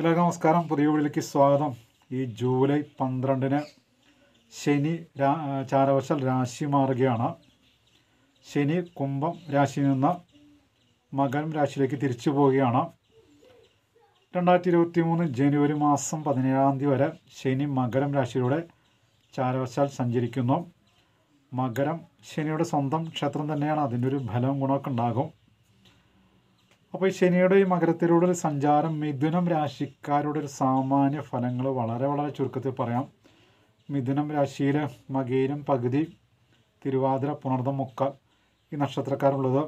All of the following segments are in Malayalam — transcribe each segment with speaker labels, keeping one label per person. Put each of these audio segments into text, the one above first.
Speaker 1: എല്ലാവർക്കും നമസ്കാരം പുതിയ വീഡിയോയിലേക്ക് സ്വാഗതം ഈ ജൂലൈ പന്ത്രണ്ടിന് ശനി ചാരവശ രാശി മാറുകയാണ് ശനി കുംഭം രാശിയിൽ നിന്ന് മകൻ രാശിയിലേക്ക് തിരിച്ചു പോവുകയാണ് രണ്ടായിരത്തി ഇരുപത്തി മൂന്ന് ജനുവരി മാസം പതിനേഴാം തീയതി വരെ ശനി മകരം രാശിയിലൂടെ ചാരവശാൽ സഞ്ചരിക്കുന്നു മകരം ശനിയുടെ സ്വന്തം ക്ഷേത്രം തന്നെയാണ് അതിൻ്റെ ഒരു ഫലം ഗുണമൊക്കെ ഉണ്ടാകും അപ്പോൾ ഈ ശനിയുടെ ഈ മകരത്തിലൂടെ ഒരു സഞ്ചാരം മിഥുനം രാശിക്കാരുടെ ഒരു സാമാന്യ ഫലങ്ങൾ വളരെ വളരെ ചുരുക്കത്തിൽ പറയാം മിഥുനം രാശിയിലെ മകയിലും പകുതി തിരുവാതിര പുണർദം മുക്ക ഈ നക്ഷത്രക്കാരുള്ളത്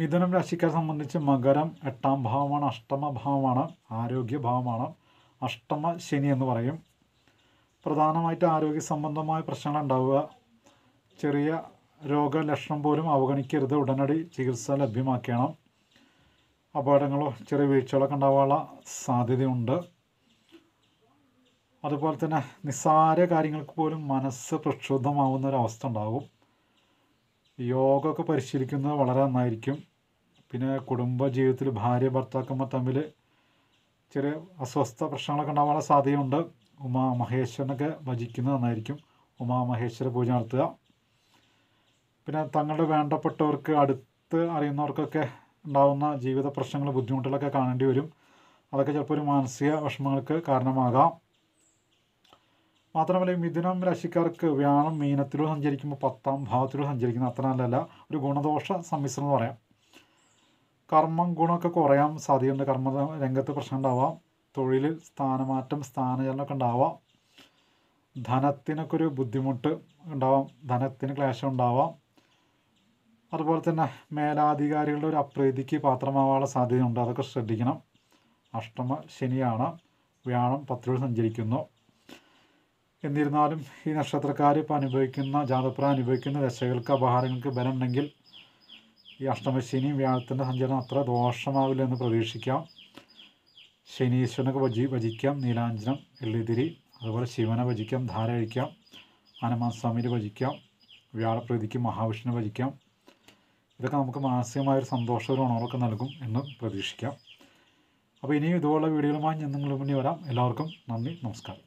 Speaker 1: മിഥുനം രാശിക്കാരെ സംബന്ധിച്ച് മകരം എട്ടാം ഭാവമാണ് അഷ്ടമ ഭാവമാണ് ഭാവമാണ് അഷ്ടമ ശനി എന്ന് പറയും പ്രധാനമായിട്ട് ആരോഗ്യ സംബന്ധമായ പ്രശ്നങ്ങൾ ഉണ്ടാവുക ചെറിയ രോഗലക്ഷണം പോലും അവഗണിക്കരുത് ഉടനടി ചികിത്സ ലഭ്യമാക്കണം അപകടങ്ങളോ ചെറിയ വീഴ്ചകളൊക്കെ ഉണ്ടാവാനുള്ള സാധ്യതയുണ്ട് അതുപോലെ തന്നെ നിസ്സാര കാര്യങ്ങൾക്ക് പോലും മനസ്സ് പ്രക്ഷുബ്ധമാവുന്ന ഒരവസ്ഥ ഉണ്ടാകും ഒക്കെ പരിശീലിക്കുന്നത് വളരെ നന്നായിരിക്കും പിന്നെ കുടുംബ ജീവിതത്തിൽ ഭാര്യ ഭർത്താക്കന്മാർ തമ്മിൽ ചെറിയ അസ്വസ്ഥ പ്രശ്നങ്ങളൊക്കെ ഉണ്ടാവാനുള്ള സാധ്യതയുണ്ട് ഉമാ മഹേശ്വരനൊക്കെ ഭജിക്കുന്നത് നന്നായിരിക്കും ഉമാ മഹേശ്വര പൂജ നടത്തുക പിന്നെ തങ്ങളുടെ വേണ്ടപ്പെട്ടവർക്ക് അടുത്ത് അറിയുന്നവർക്കൊക്കെ ഉണ്ടാകുന്ന ജീവിത പ്രശ്നങ്ങൾ ബുദ്ധിമുട്ടുകളൊക്കെ കാണേണ്ടി വരും അതൊക്കെ ചിലപ്പോൾ ഒരു മാനസിക വിഷമങ്ങൾക്ക് കാരണമാകാം മാത്രമല്ല മിഥുനം രാശിക്കാർക്ക് വ്യാഴം മീനത്തിലൂടെ സഞ്ചരിക്കുമ്പോൾ പത്താം ഭാവത്തിലൂടെ സഞ്ചരിക്കുന്ന അത്ര നല്ലതല്ല ഒരു ഗുണദോഷ സമ്മിശ്രം എന്ന് പറയാം കർമ്മം ഗുണമൊക്കെ കുറയാൻ സാധ്യതയുണ്ട് കർമ്മ രംഗത്ത് പ്രശ്നം ഉണ്ടാവാം തൊഴിലിൽ സ്ഥാനമാറ്റം സ്ഥാനചലനമൊക്കെ ഉണ്ടാവാം ധനത്തിനൊക്കെ ഒരു ബുദ്ധിമുട്ട് ഉണ്ടാവാം ധനത്തിന് ക്ലേശം ഉണ്ടാവാം അതുപോലെ തന്നെ മേലാധികാരികളുടെ ഒരു അപ്രീതിക്ക് പാത്രമാവാനുള്ള സാധ്യതയുണ്ട് അതൊക്കെ ശ്രദ്ധിക്കണം അഷ്ടമ ശനിയാണ് വ്യാഴം പത്തിലൂടെ സഞ്ചരിക്കുന്നു എന്നിരുന്നാലും ഈ നക്ഷത്രക്കാർ ഇപ്പോൾ അനുഭവിക്കുന്ന ജാതപ്ര അനുഭവിക്കുന്ന ദശകൾക്ക് അപഹാരങ്ങൾക്ക് ബലമുണ്ടെങ്കിൽ ഈ അഷ്ടമശനിയും വ്യാഴത്തിൻ്റെ സഞ്ചരണം അത്ര ദോഷമാവില്ല എന്ന് പ്രതീക്ഷിക്കാം ശനീശ്വരനൊക്കെ ഭജി ഭജിക്കാം നീലാഞ്ജനം എള്ളിതിരി അതുപോലെ ശിവനെ ഭജിക്കാം ധാര കഴിക്കാം ഹനുമാൻ സ്വാമിനെ ഭജിക്കാം വ്യാഴപ്രീതിക്ക് മഹാവിഷ്ണുവിനെ ഭജിക്കാം ഇതൊക്കെ നമുക്ക് മാനസികമായൊരു സന്തോഷവും ഉണർവൊക്കെ നൽകും എന്ന് പ്രതീക്ഷിക്കാം അപ്പോൾ ഇനിയും ഇതുപോലുള്ള വീഡിയോകളുമായി ഞാൻ നിങ്ങളുടെ മുന്നിൽ വരാം എല്ലാവർക്കും നന്ദി നമസ്കാരം